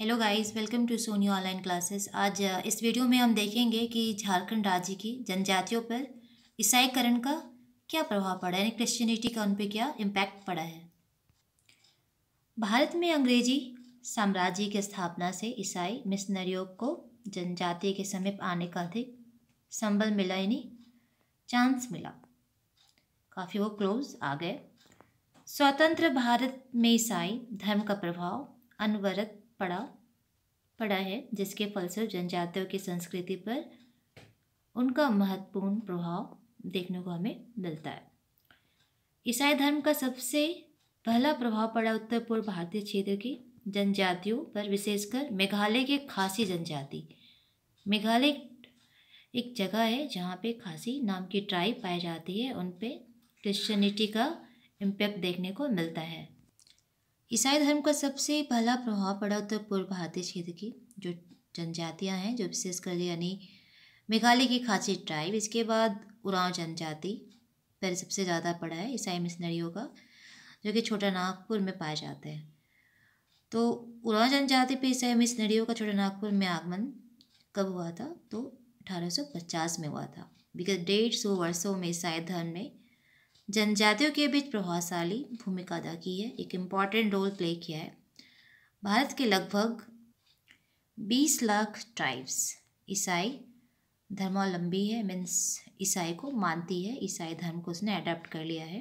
hello guys welcome to Soni online classes आज इस video में हम देखेंगे कि झारखंड राज्य की जनजातियों पर ईसाईकरण का क्या प्रभाव पड़ा यानी क्रिश्चियनिटी का उन पर क्या इम्पैक्ट पड़ा है भारत में अंग्रेजी साम्राज्य की स्थापना से ईसाई मिशनरियों को जनजाति के समीप आने का अधिक संबल मिला यानी चांस मिला काफ़ी वो क्लोज आ गए स्वतंत्र भारत में ईसाई धर्म का प्रभाव अनवरत पड़ा पड़ा है जिसके फलस्वरूप जनजातियों की संस्कृति पर उनका महत्वपूर्ण प्रभाव देखने को हमें मिलता है ईसाई धर्म का सबसे पहला प्रभाव पड़ा उत्तर पूर्व भारतीय क्षेत्र की जनजातियों पर विशेषकर मेघालय के खासी जनजाति मेघालय एक जगह है जहाँ पे खासी नाम की ट्राइब पाई जाती है उन पर क्रिश्चनिटी का इम्पैक्ट देखने को मिलता है ईसाई धर्म का सबसे पहला प्रभाव पड़ा उत्तर पूर्व भारतीय क्षेत्र की जो जनजातियां हैं जो विशेषकर यानी मेघालय की खासी ट्राइब इसके बाद उराव जनजाति पर सबसे ज़्यादा पड़ा है ईसाई मिशनरियों का जो कि छोटा नागपुर में पाए जाते हैं तो उराव जनजाति पर ईसाई मिशनरियों का छोटा नागपुर में आगमन कब हुआ था तो अठारह में हुआ था विगत डेढ़ सौ वर्षों में ईसाई धर्म में जनजातियों के बीच प्रभावशाली भूमिका अदा की है एक इम्पॉर्टेंट रोल प्ले किया है भारत के लगभग बीस लाख ट्राइब्स ईसाई धर्मावलंबी है मीन्स ईसाई को मानती है ईसाई धर्म को उसने अडॉप्ट कर लिया है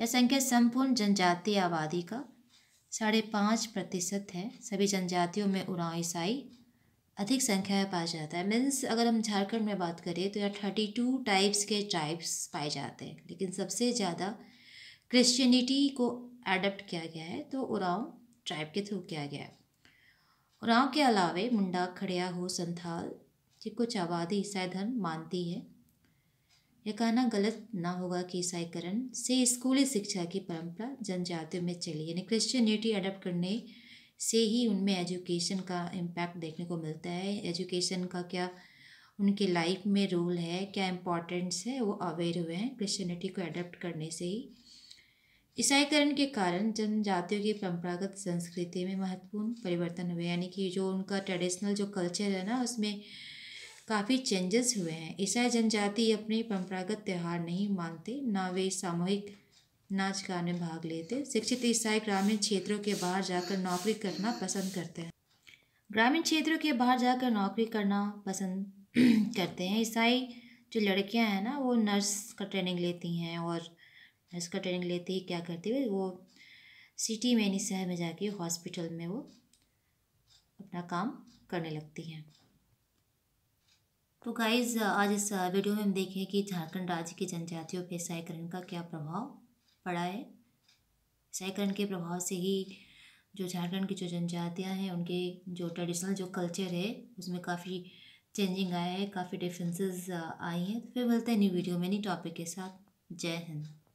यह संख्या संपूर्ण जनजातीय आबादी का साढ़े पाँच प्रतिशत है सभी जनजातियों में उड़ा ईसाई अधिक संख्या में पाया जाता है मीन्स अगर हम झारखंड में बात करें तो यहाँ थर्टी टू टाइप्स के ट्राइब्स पाए जाते हैं लेकिन सबसे ज़्यादा क्रिश्चियनिटी को एडप्ट किया गया है तो उराव ट्राइब के थ्रू किया गया है उराव के अलावे मुंडा खड़िया हो संथाल की कुछ आबादी ईसाई धर्म मानती है यह कहना गलत ना होगा कि ईसाईकरण से स्कूली शिक्षा की परंपरा जनजातियों में चली यानी क्रिश्चियनिटी अडप्ट करने से ही उनमें एजुकेशन का इम्पैक्ट देखने को मिलता है एजुकेशन का क्या उनके लाइफ में रोल है क्या इम्पोर्टेंस है वो अवेयर हुए हैं क्रिश्चनिटी को अडोप्ट करने से ही ईसाईकरण के कारण जनजातियों की परंपरागत संस्कृति में महत्वपूर्ण परिवर्तन हुए यानी कि जो उनका ट्रेडिशनल जो कल्चर है ना उसमें काफ़ी चेंजेस हुए हैं ईसाई जनजाति अपने परंपरागत त्यौहार नहीं मानते ना वे सामूहिक नाच गाने में भाग लेते शिक्षित ईसाई ग्रामीण क्षेत्रों के बाहर जाकर नौकरी करना पसंद करते हैं ग्रामीण क्षेत्रों के बाहर जाकर नौकरी करना पसंद करते हैं ईसाई जो लड़कियां हैं ना वो नर्स का ट्रेनिंग लेती हैं और नर्स का ट्रेनिंग लेते ही क्या करती है वो सिटी में यानी शहर में जाके हॉस्पिटल में वो अपना काम करने लगती हैं तो गाइज़ आज इस वीडियो में हम देखें कि झारखंड राज्य की जनजातियों पर ईसाईकरण का क्या प्रभाव पड़ा है सहकरण के प्रभाव से ही जो झारखंड की जो जनजातियाँ हैं उनके जो ट्रेडिशनल जो कल्चर है उसमें काफ़ी चेंजिंग आया है काफ़ी डिफरेंसेस आई हैं तो फिर मिलते हैं न्यू वीडियो में नई टॉपिक के साथ जय हिंद